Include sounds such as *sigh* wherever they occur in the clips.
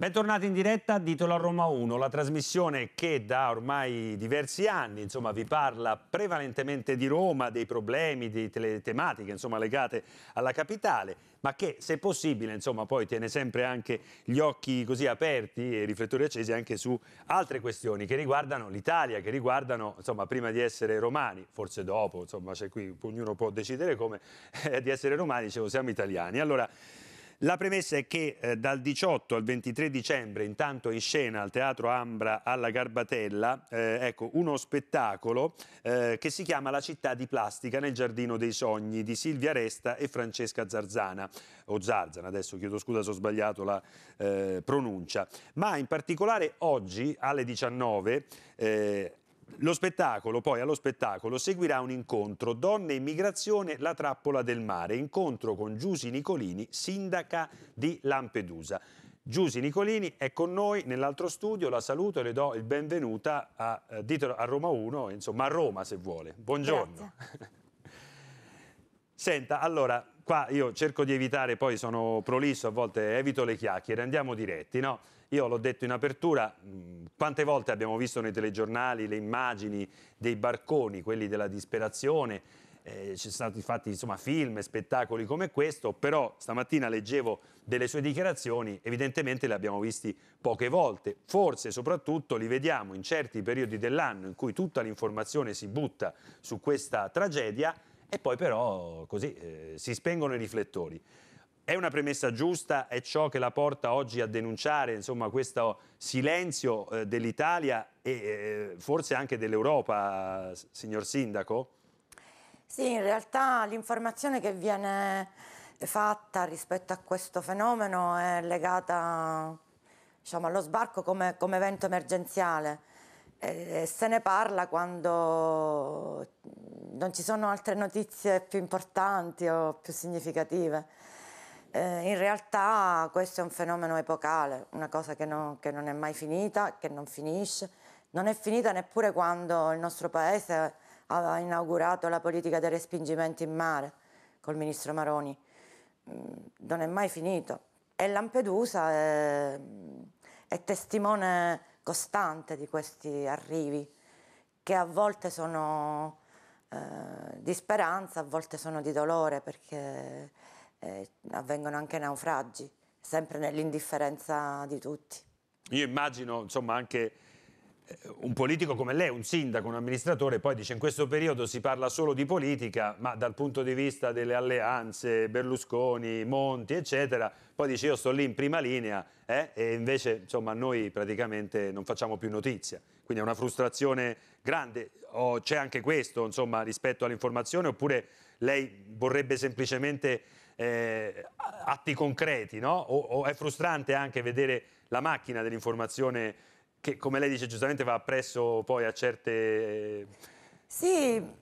Bentornati in diretta a Titolo a Roma 1, la trasmissione che da ormai diversi anni insomma, vi parla prevalentemente di Roma, dei problemi, delle tematiche insomma, legate alla capitale, ma che se possibile insomma, poi tiene sempre anche gli occhi così aperti e i riflettori accesi anche su altre questioni che riguardano l'Italia, che riguardano insomma, prima di essere romani, forse dopo, insomma, qui, ognuno può decidere come, eh, di essere romani, dicevo, siamo italiani. Allora, la premessa è che eh, dal 18 al 23 dicembre, intanto in scena al Teatro Ambra alla Garbatella, eh, ecco, uno spettacolo eh, che si chiama La città di plastica nel giardino dei sogni di Silvia Resta e Francesca Zarzana, o Zarzana adesso chiedo scusa se ho sbagliato la eh, pronuncia, ma in particolare oggi alle 19 lo spettacolo, poi allo spettacolo seguirà un incontro Donne in migrazione, la trappola del mare, incontro con Giusi Nicolini, sindaca di Lampedusa. Giusi Nicolini è con noi nell'altro studio, la saluto e le do il benvenuta a, eh, a Roma 1, insomma a Roma se vuole. Buongiorno. *laughs* Senta, allora, qua io cerco di evitare, poi sono prolisso, a volte evito le chiacchiere, andiamo diretti, no? Io l'ho detto in apertura, mm, quante volte abbiamo visto nei telegiornali le immagini dei barconi, quelli della disperazione, eh, ci sono stati fatti insomma, film spettacoli come questo, però stamattina leggevo delle sue dichiarazioni, evidentemente le abbiamo visti poche volte, forse soprattutto li vediamo in certi periodi dell'anno in cui tutta l'informazione si butta su questa tragedia e poi però così eh, si spengono i riflettori. È una premessa giusta, è ciò che la porta oggi a denunciare insomma, questo silenzio eh, dell'Italia e eh, forse anche dell'Europa, signor Sindaco? Sì, in realtà l'informazione che viene fatta rispetto a questo fenomeno è legata diciamo, allo sbarco come, come evento emergenziale. E, se ne parla quando non ci sono altre notizie più importanti o più significative. Eh, in realtà questo è un fenomeno epocale, una cosa che, no, che non è mai finita, che non finisce. Non è finita neppure quando il nostro paese ha inaugurato la politica dei respingimenti in mare col ministro Maroni. Mm, non è mai finito. E Lampedusa è, è testimone costante di questi arrivi, che a volte sono eh, di speranza, a volte sono di dolore, perché eh, avvengono anche naufragi, sempre nell'indifferenza di tutti. Io immagino, insomma, anche eh, un politico come lei, un sindaco, un amministratore, poi dice in questo periodo si parla solo di politica, ma dal punto di vista delle alleanze, Berlusconi, Monti, eccetera, poi dice io sto lì in prima linea eh, e invece insomma noi praticamente non facciamo più notizia. Quindi è una frustrazione grande. Oh, c'è anche questo insomma, rispetto all'informazione oppure lei vorrebbe semplicemente eh, atti concreti, no? O, o, è frustrante anche vedere la macchina dell'informazione che, come lei dice giustamente, va appresso poi a certe... Sì,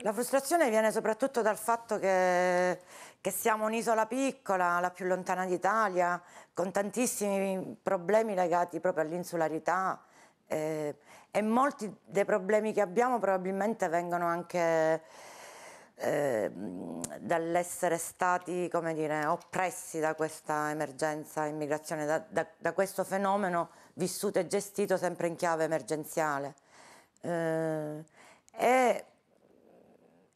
la frustrazione viene soprattutto dal fatto che, che siamo un'isola piccola, la più lontana d'Italia, con tantissimi problemi legati proprio all'insularità, eh, e molti dei problemi che abbiamo probabilmente vengono anche eh, dall'essere stati dire, oppressi da questa emergenza immigrazione, da, da, da, questo fenomeno vissuto e gestito sempre in chiave emergenziale. Eh, e,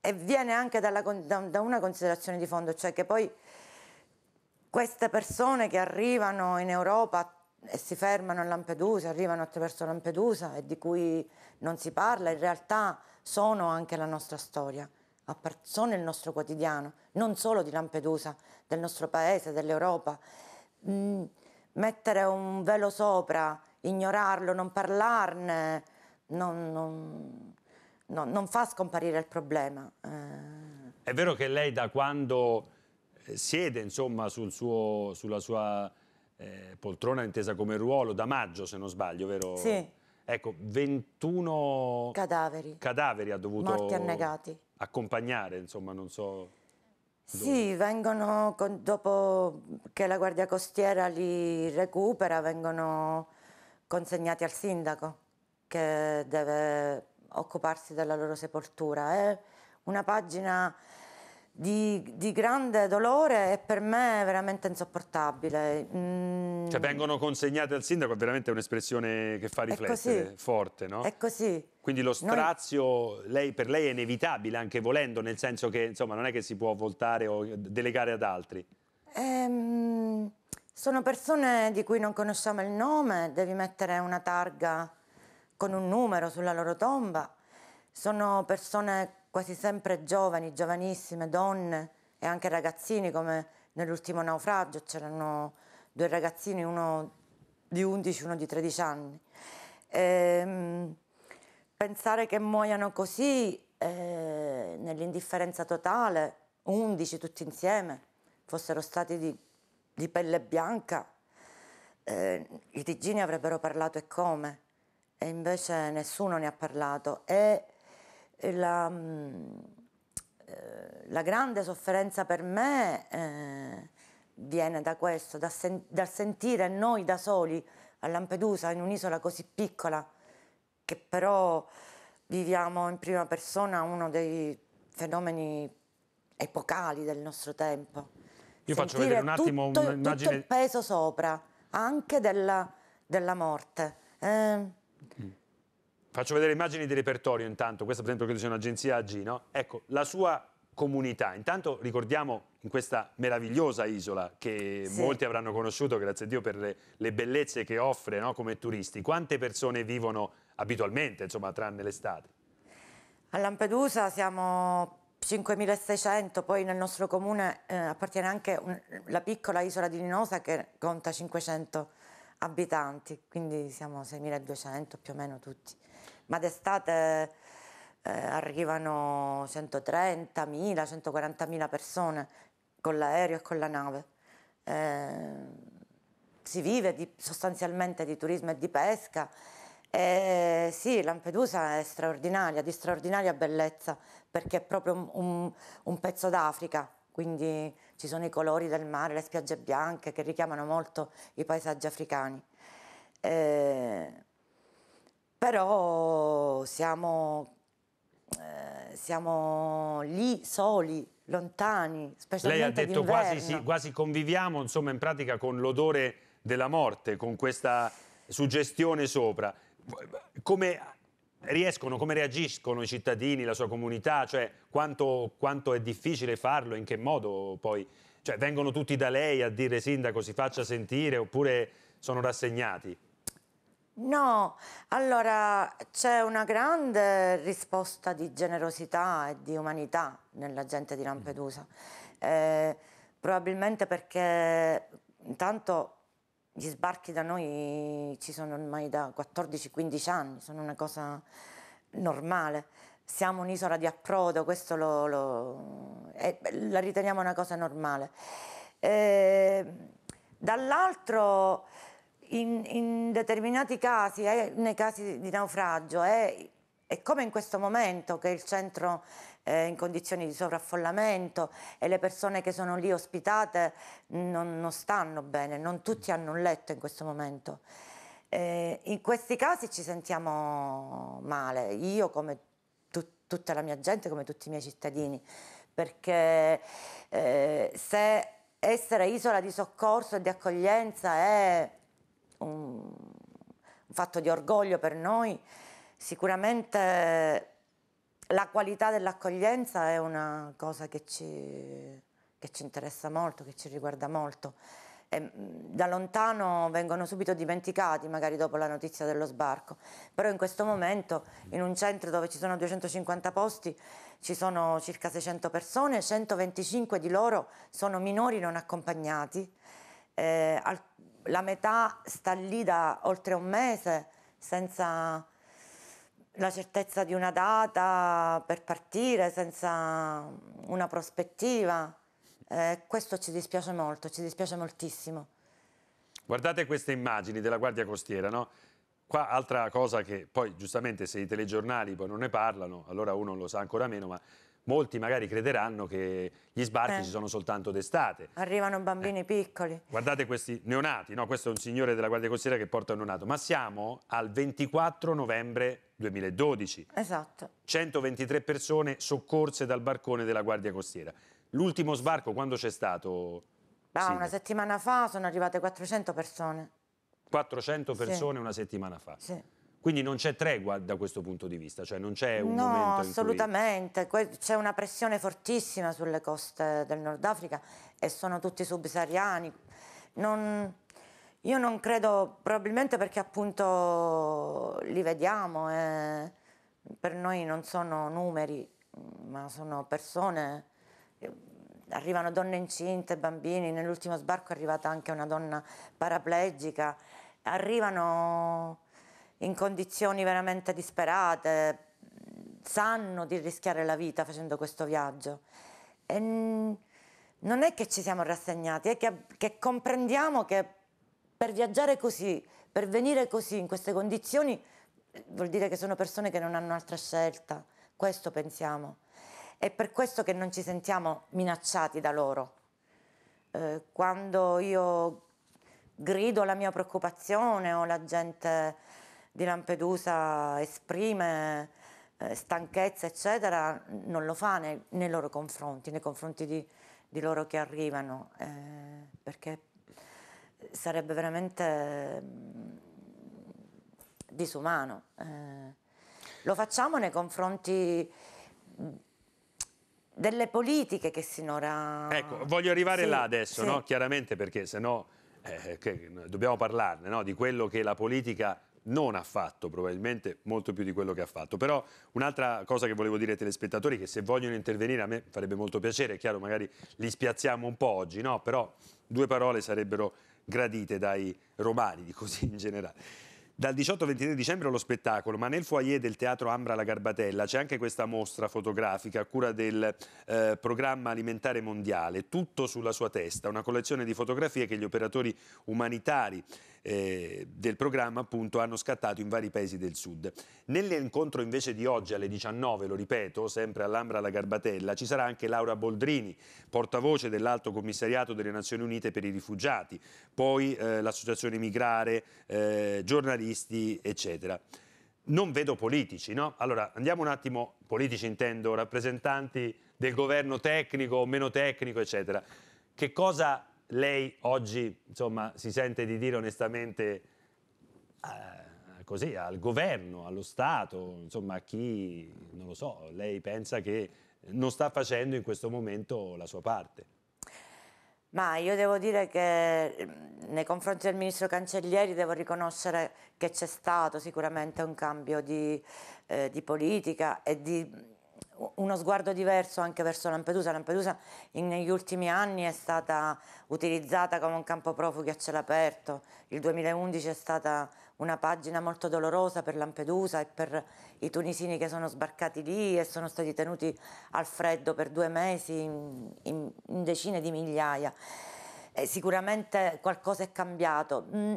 e, viene anche dalla, da, da, una considerazione di fondo, cioè che poi queste persone che arrivano in Europa e si fermano a Lampedusa, arrivano attraverso Lampedusa e di cui non si parla, in realtà sono anche la nostra storia sono il nostro quotidiano, non solo di Lampedusa, del nostro paese, dell'Europa. Mm, mettere un velo sopra, ignorarlo, non parlarne, non, non, non, non fa scomparire il problema. Eh. È vero che lei da quando eh, siede insomma, sul suo, sulla sua eh, poltrona intesa come ruolo, da maggio se non sbaglio, vero? Sì Ecco, 21 cadaveri, cadaveri ha dovuto morti annegati. accompagnare, insomma, non so... Dove. Sì, vengono, con, dopo che la Guardia Costiera li recupera, vengono consegnati al sindaco che deve occuparsi della loro sepoltura. È eh. una pagina di, di, grande dolore e per me è veramente insopportabile. Mm. Cioè vengono consegnate al sindaco, è veramente un'espressione che fa riflettere, forte, no? È così. Quindi lo strazio Noi... lei, per lei è inevitabile, anche volendo, nel senso che insomma, non è che si può voltare o delegare ad altri. Ehm, sono persone di cui non conosciamo il nome, devi mettere una targa con un numero sulla loro tomba. Sono persone quasi sempre giovani, giovanissime, donne e anche ragazzini come nell'ultimo naufragio c'erano due ragazzini, uno di 11 e uno di 13 anni. E, ehm, pensare che muoiano così eh, nell'indifferenza totale, 11 tutti insieme, fossero stati di, di pelle bianca, eh, i Tigini avrebbero parlato e come, e invece nessuno ne ha parlato. E la, mm, eh, la grande sofferenza per me eh, viene da questo, da sen, dal sentire noi da soli a Lampedusa, in un'isola così piccola, che però viviamo in prima persona uno dei fenomeni epocali del nostro tempo. Io faccio vedere un attimo tutto, un'immagine... Tutto il peso sopra, anche della, della morte. Eh, mm. Faccio vedere immagini di repertorio intanto, questa per esempio credo sia un'agenzia AG, no? Ecco, la sua comunità. Intanto ricordiamo in questa meravigliosa isola che sì. molti avranno conosciuto, grazie a Dio, per le, le bellezze che offre no, come turisti. Quante persone vivono abitualmente, insomma, tranne l'estate? A Lampedusa siamo 5.600, poi nel nostro comune eh, appartiene anche un, la piccola isola di Linosa che conta 500 abitanti, quindi siamo 6.200 più o meno tutti ma d'estate eh, arrivano 130.000, 140.000 persone con l'aereo e con la nave. Eh, si vive di, sostanzialmente di turismo e di pesca. Eh, sì, Lampedusa è straordinaria, di straordinaria bellezza, perché è proprio un, un, pezzo d'Africa, quindi ci sono i colori del mare, le spiagge bianche che richiamano molto i paesaggi africani. Eh, però siamo, eh, siamo lì soli, lontani, Lei ha detto quasi, sì, quasi conviviamo, insomma, in pratica con l'odore della morte, con questa suggestione sopra. Come riescono, come reagiscono i cittadini, la sua comunità? Cioè, quanto, quanto è difficile farlo, in che modo poi? Cioè, vengono tutti da lei a dire sindaco si faccia sentire oppure sono rassegnati? No, allora c'è una grande risposta di generosità e di umanità nella gente di Lampedusa, eh, probabilmente perché intanto gli sbarchi da noi ci sono ormai da 14-15 anni, sono una cosa normale. Siamo un'isola di approdo, questo lo, lo, eh, la riteniamo una cosa normale. Eh, dall'altro in, in determinati casi, eh, nei casi di naufragio, eh, è come in questo momento che il centro è eh, in condizioni di sovraffollamento e le persone che sono lì ospitate non, non stanno bene, non tutti hanno un letto in questo momento. Eh, in questi casi ci sentiamo male, io come tut tutta la mia gente, come tutti i miei cittadini, perché eh, se essere isola di soccorso e di accoglienza è un, fatto di orgoglio per noi. Sicuramente la qualità dell'accoglienza è una cosa che ci, che ci, interessa molto, che ci riguarda molto. E mm, da lontano vengono subito dimenticati, magari dopo la notizia dello sbarco, però in questo momento in un centro dove ci sono 250 posti ci sono circa 600 persone, 125 di loro sono minori non accompagnati, eh, la metà sta lì da oltre un mese senza la certezza di una data per partire, senza una prospettiva. Eh, questo ci dispiace molto, ci dispiace moltissimo. Guardate queste immagini della Guardia Costiera, no? Qua altra cosa che poi giustamente se i telegiornali poi non ne parlano, allora uno lo sa ancora meno, ma molti magari crederanno che gli sbarchi eh. ci sono soltanto d'estate. Arrivano bambini eh. piccoli. Guardate questi neonati, no? questo è un signore della Guardia Costiera che porta un neonato, ma siamo al 24 novembre 2012. Esatto. 123 persone soccorse dal barcone della Guardia Costiera. L'ultimo sbarco quando c'è stato? Ah, una settimana fa sono arrivate 400 persone. 400 persone sì. una settimana fa. Sì. Quindi non c'è tregua da questo punto di vista, cioè non c'è un no, momento assolutamente, cui... c'è una pressione fortissima sulle coste del Nord Africa e sono tutti subsahariani. Non... Io non credo, probabilmente perché appunto li vediamo e eh. per noi non sono numeri, ma sono persone. Arrivano donne incinte, bambini, nell'ultimo sbarco è arrivata anche una donna paraplegica. Arrivano in condizioni veramente disperate, sanno di rischiare la vita facendo questo viaggio. E non è che ci siamo rassegnati, è che, che comprendiamo che per viaggiare così, per venire così, in queste condizioni, vuol dire che sono persone che non hanno altra scelta, questo pensiamo. È per questo che non ci sentiamo minacciati da loro. Eh, quando io grido la mia preoccupazione o la gente di Lampedusa esprime eh, stanchezza, eccetera, non lo fa nei, nei loro confronti, nei confronti di, di loro che arrivano, eh, perché sarebbe veramente mm, disumano. Eh, lo facciamo nei confronti delle politiche che sinora... Ecco, voglio arrivare sì, là adesso, sì. no? chiaramente perché sennò eh, dobbiamo parlarne, no? di quello che la politica non ha fatto probabilmente molto più di quello che ha fatto. Però un'altra cosa che volevo dire ai telespettatori, che se vogliono intervenire a me farebbe molto piacere, è chiaro magari li spiazziamo un po' oggi, no? però due parole sarebbero gradite dai romani, di così in generale. Dal 18-23 dicembre lo spettacolo, ma nel foyer del Teatro Ambra La Garbatella c'è anche questa mostra fotografica a cura del eh, Programma Alimentare Mondiale, tutto sulla sua testa, una collezione di fotografie che gli operatori umanitari eh, del programma appunto hanno scattato in vari paesi del sud. Nell'incontro invece di oggi alle 19, lo ripeto, sempre all'Ambra alla Garbatella, ci sarà anche Laura Boldrini, portavoce dell'Alto Commissariato delle Nazioni Unite per i Rifugiati, poi eh, l'Associazione Migrare, eh, giornalisti, eccetera non vedo politici, no? Allora andiamo un attimo, politici intendo, rappresentanti del governo tecnico, o meno tecnico, eccetera. Che cosa lei oggi insomma, si sente di dire onestamente eh, così, al governo, allo Stato, insomma a chi, non lo so, lei pensa che non sta facendo in questo momento la sua parte? Ma io devo dire che nei confronti del ministro Cancellieri devo riconoscere che c'è stato sicuramente un cambio di, eh, di politica e di uno sguardo diverso anche verso Lampedusa. Lampedusa in, negli ultimi anni è stata utilizzata come un campo profughi a cielo aperto. Il 2011 è stata una pagina molto dolorosa per Lampedusa e per i tunisini che sono sbarcati lì e sono stati tenuti al freddo per due mesi in, in, in decine di migliaia. E eh, sicuramente qualcosa è cambiato. Mm.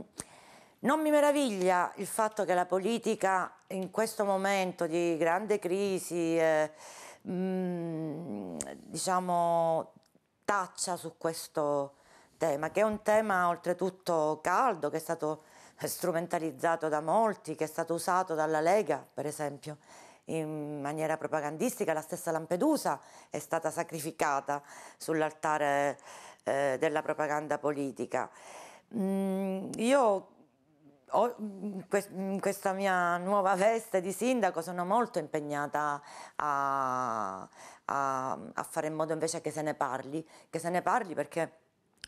Non mi meraviglia il fatto che la politica in questo momento di grande crisi eh, mh, mm, diciamo, taccia su questo tema, che è un tema oltretutto caldo, che è stato strumentalizzato da molti, che è stato usato dalla Lega, per esempio, in maniera propagandistica. La stessa Lampedusa è stata sacrificata sull'altare eh, della propaganda politica. Mm, io in mm, mm, questa mia nuova veste di sindaco sono molto impegnata a, a, a, fare in modo invece che se ne parli, che se ne parli perché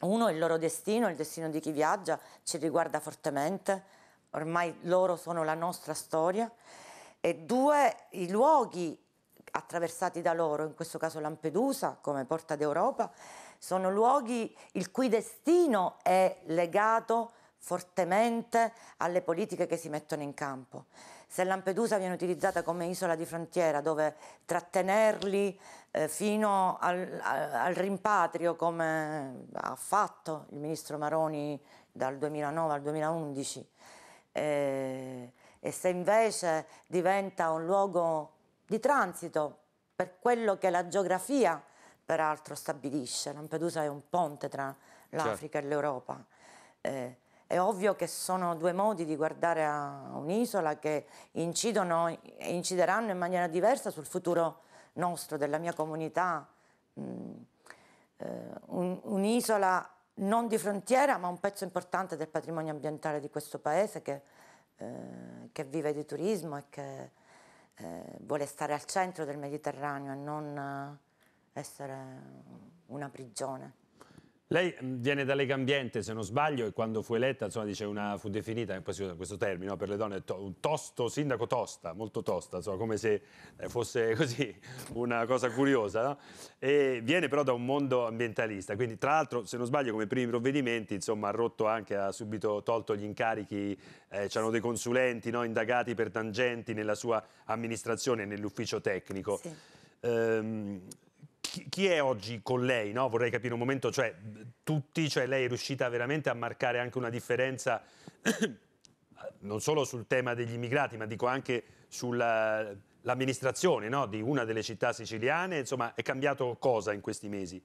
uno, il loro destino, il destino di chi viaggia, ci riguarda fortemente, ormai loro sono la nostra storia, e due, i luoghi attraversati da loro, in questo caso Lampedusa come porta d'Europa, sono luoghi il cui destino è legato fortemente alle politiche che si mettono in campo. Se Lampedusa viene utilizzata come isola di frontiera dove trattenerli eh, fino al, al, rimpatrio come ha fatto il ministro Maroni dal 2009 al 2011 eh, e se invece diventa un luogo di transito per quello che la geografia peraltro stabilisce, Lampedusa è un ponte tra certo. l'Africa certo. e l'Europa. Eh, è ovvio che sono due modi di guardare a un'isola che incidono e incideranno in maniera diversa sul futuro nostro, della mia comunità. Mm, eh, un'isola non di frontiera, ma un pezzo importante del patrimonio ambientale di questo paese che, eh, che vive di turismo e che eh, vuole stare al centro del Mediterraneo e non essere una prigione. Lei mm, viene da Lega Ambiente, se non sbaglio, e quando fu eletta insomma, dice una, fu definita eh, questo termine no, per le donne, to, un tosto, sindaco tosta, molto tosta, insomma, come se eh, fosse *laughs* così una cosa curiosa. No? E viene però da un mondo ambientalista, quindi tra l'altro, se non sbaglio, come primi provvedimenti insomma, ha rotto anche, ha subito tolto gli incarichi, eh, c'erano dei consulenti no, indagati per tangenti nella sua amministrazione, nell'ufficio tecnico. Sì. Ehm, chi, chi, è oggi con lei? No? Vorrei capire un momento, cioè tutti, cioè lei è riuscita veramente a marcare anche una differenza *clears throat* non solo sul tema degli immigrati, ma dico anche sull'amministrazione no? di una delle città siciliane, insomma è cambiato cosa in questi mesi?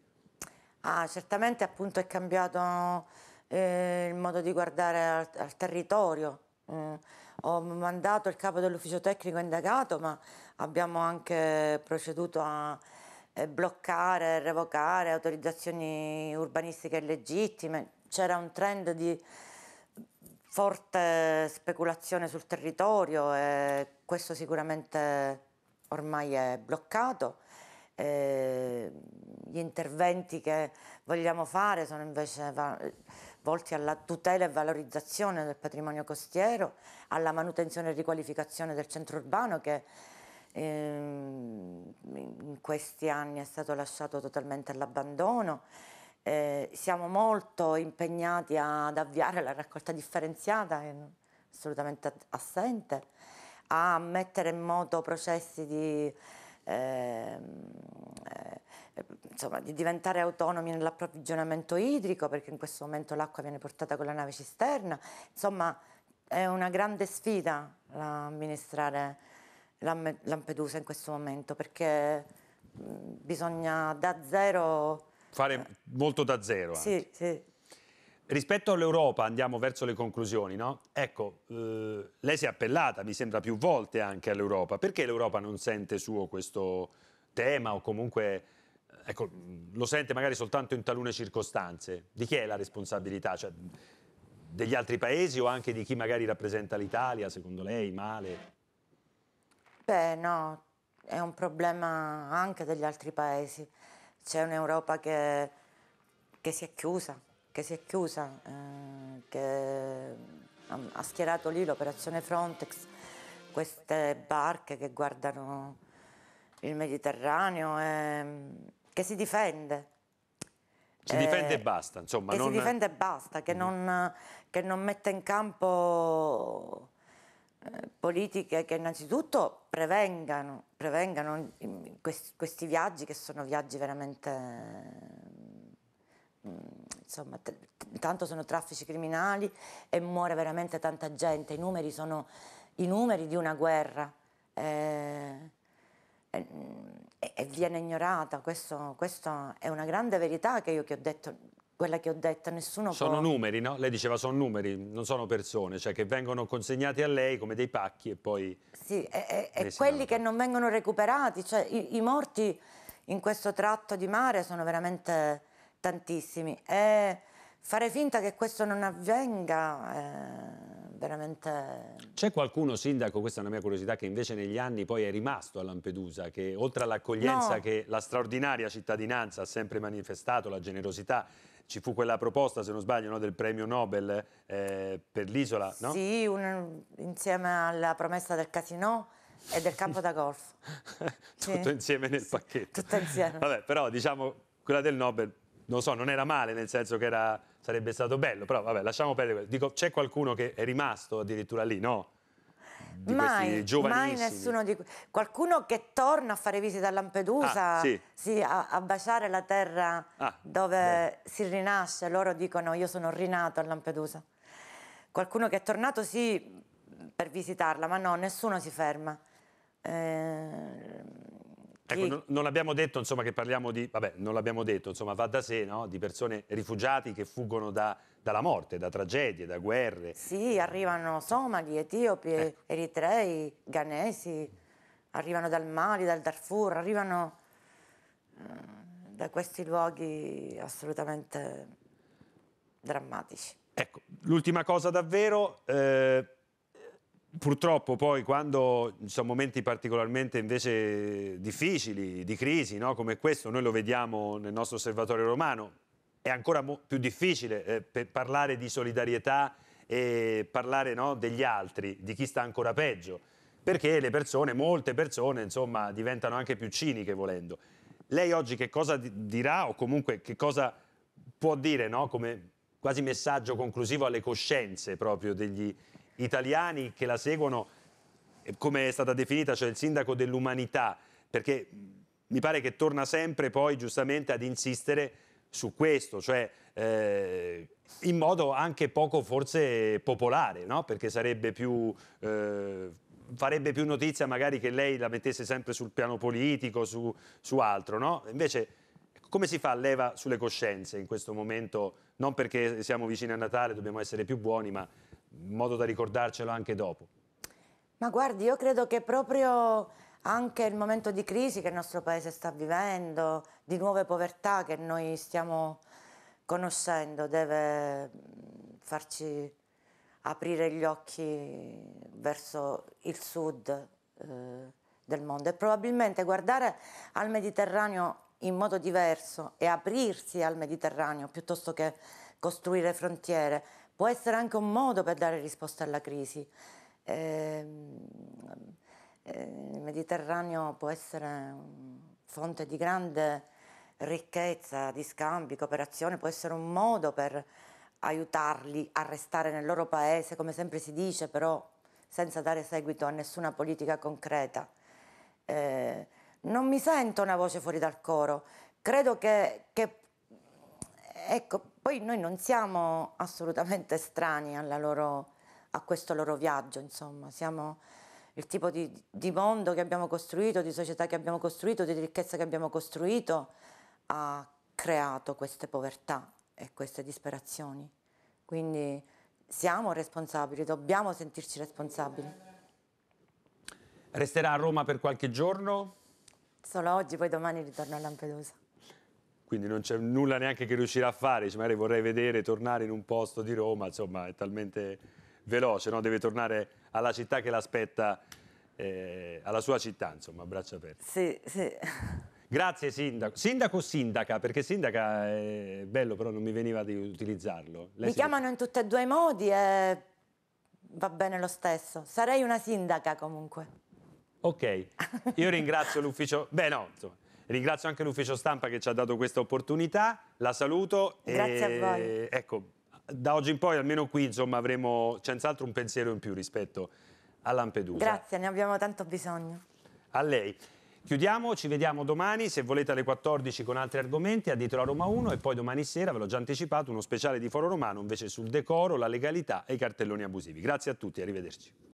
Ah, certamente appunto è cambiato eh, il modo di guardare al, al territorio. Mm. Ho mandato il capo dell'ufficio tecnico indagato, ma abbiamo anche proceduto a eh, bloccare, revocare autorizzazioni urbanistiche illegittime, c'era un trend di forte speculazione sul territorio e questo sicuramente ormai è bloccato. Eh, gli interventi che vogliamo fare sono invece volti alla tutela e valorizzazione del patrimonio costiero, alla manutenzione e riqualificazione del centro urbano che Ehm, in questi anni è stato lasciato totalmente all'abbandono. Eh, siamo molto impegnati ad avviare la raccolta differenziata, assolutamente assente, a mettere in moto processi di, ehm, eh, eh, insomma, di diventare autonomi nell'approvvigionamento idrico, perché in questo momento l'acqua viene portata con la nave cisterna. Insomma, è una grande sfida amministrare Lampedusa in questo momento perché bisogna da zero... Fare eh, molto da zero. Sì, sì. Rispetto all'Europa, andiamo verso le conclusioni, no? Ecco, eh, lei si è appellata, mi sembra, più volte anche all'Europa. Perché l'Europa non sente suo questo tema o comunque eh, ecco, lo sente magari soltanto in talune circostanze? Di chi è la responsabilità? Cioè, degli altri paesi o anche di chi magari rappresenta l'Italia, secondo lei, male? Beh, no, è un problema anche degli altri paesi. C'è un'Europa che, che, si è chiusa, che, si è chiusa eh, che ha schierato lì l'operazione Frontex, queste barche che guardano il Mediterraneo, e, ehm, che si difende. Si difende e eh, basta, insomma. Che non... si difende e basta, che, mm. non, che non mette in campo politiche che innanzitutto prevengano, prevengano questi, questi, viaggi che sono viaggi veramente... Mm, insomma, tanto sono traffici criminali e muore veramente tanta gente, i numeri sono i numeri di una guerra eh, e, eh, eh, viene ignorata, questo, questa è una grande verità che io che ho detto quella che ho detto, nessuno Sono può... numeri, no? Lei diceva sono numeri, non sono persone, cioè che vengono consegnati a lei come dei pacchi e poi... Sì, e, e quelli che non vengono recuperati, cioè i, i, morti in questo tratto di mare sono veramente tantissimi. E fare finta che questo non avvenga è veramente... C'è qualcuno, Sindaco, questa è una mia curiosità, che invece negli anni poi è rimasto a Lampedusa, che oltre all'accoglienza no. che la straordinaria cittadinanza ha sempre manifestato, la generosità, ci fu quella proposta, se non sbaglio, no, del premio Nobel eh, per l'isola, no? Sì, un, insieme alla promessa del casino e del campo da golf. *laughs* Tutto sì. insieme nel pacchetto. Tutto insieme. Vabbè, però diciamo, quella del Nobel non so, non era male, nel senso che era, sarebbe stato bello, però vabbè, lasciamo perdere quello. Dico, c'è qualcuno che è rimasto addirittura lì, no? Di mai, mai nessuno di qualcuno che torna a fare visita a Lampedusa, ah, sì. Sì, a, a, baciare la terra ah, dove bene. si rinasce, loro dicono io sono rinato a Lampedusa. Qualcuno che è tornato sì per visitarla, ma no, nessuno si ferma. Eh, Ecco, non, non abbiamo detto insomma, che parliamo di, vabbè, non l'abbiamo detto, insomma, va da sé, no? di persone rifugiati che fuggono da, dalla morte, da tragedie, da guerre. Sì, arrivano somali, etiopi, eh. eritrei, ghanesi, arrivano dal Mali, dal Darfur, arrivano eh, da questi luoghi assolutamente drammatici. Ecco, l'ultima cosa davvero... Eh purtroppo poi quando sono momenti particolarmente invece difficili, di crisi, no? come questo, noi lo vediamo nel nostro osservatorio romano, è ancora più difficile eh, per parlare di solidarietà e parlare no, degli altri, di chi sta ancora peggio, perché le persone, molte persone, insomma, diventano anche più ciniche volendo. Lei oggi che cosa dirà o comunque che cosa può dire no, come quasi messaggio conclusivo alle coscienze proprio degli, italiani che la seguono, eh, come è stata definita, cioè il sindaco dell'umanità, perché mi pare che torna sempre poi giustamente ad insistere su questo, cioè eh, in modo anche poco forse popolare, no? perché sarebbe più... Eh, farebbe più notizia magari che lei la mettesse sempre sul piano politico, su, su altro, no? Invece come si fa a leva sulle coscienze in questo momento? Non perché siamo vicini a Natale, dobbiamo essere più buoni, ma in modo da ricordarcelo anche dopo. Ma guardi, io credo che proprio anche il momento di crisi che il nostro paese sta vivendo, di nuove povertà che noi stiamo conoscendo, deve mm, farci aprire gli occhi verso il sud eh, del mondo e probabilmente guardare al Mediterraneo in modo diverso e aprirsi al Mediterraneo piuttosto che costruire frontiere può essere anche un modo per dare risposta alla crisi. Eh, il Mediterraneo può essere fonte di grande ricchezza, di scambi, cooperazione, può essere un modo per aiutarli a restare nel loro paese, come sempre si dice, però senza dare seguito a nessuna politica concreta. Eh, non mi sento una voce fuori dal coro, credo che, che ecco, poi noi non siamo assolutamente strani loro, a questo loro viaggio, insomma, siamo il tipo di, di, mondo che abbiamo costruito, di società che abbiamo costruito, di ricchezza che abbiamo costruito, ha creato queste povertà e queste disperazioni. Quindi siamo responsabili, dobbiamo sentirci responsabili. Resterà a Roma per qualche giorno? Solo oggi, poi domani ritorno a Lampedusa quindi non c'è nulla neanche che riuscirà a fare, Dice, magari vorrei vedere tornare in un posto di Roma, insomma è talmente veloce, no? deve tornare alla città che l'aspetta, eh, alla sua città, insomma, a braccia aperte. Sì, sì. Grazie sindaco. Sindaco o sindaca? Perché sindaca è bello, però non mi veniva di utilizzarlo. Lei mi chiamano in tutti e due i modi e va bene lo stesso. Sarei una sindaca comunque. Ok, io ringrazio l'ufficio... Beh no, insomma, Ringrazio anche l'ufficio stampa che ci ha dato questa opportunità, la saluto. Grazie e... a voi. Ecco, da oggi in poi, almeno qui, insomma, avremo senz'altro un pensiero in più rispetto a Lampedusa. Grazie, ne abbiamo tanto bisogno. A lei. Chiudiamo, ci vediamo domani, se volete alle 14 con altri argomenti, a Ditelo a Roma 1 e poi domani sera, ve l'ho già anticipato, uno speciale di Foro Romano invece sul decoro, la legalità e i cartelloni abusivi. Grazie a tutti, arrivederci.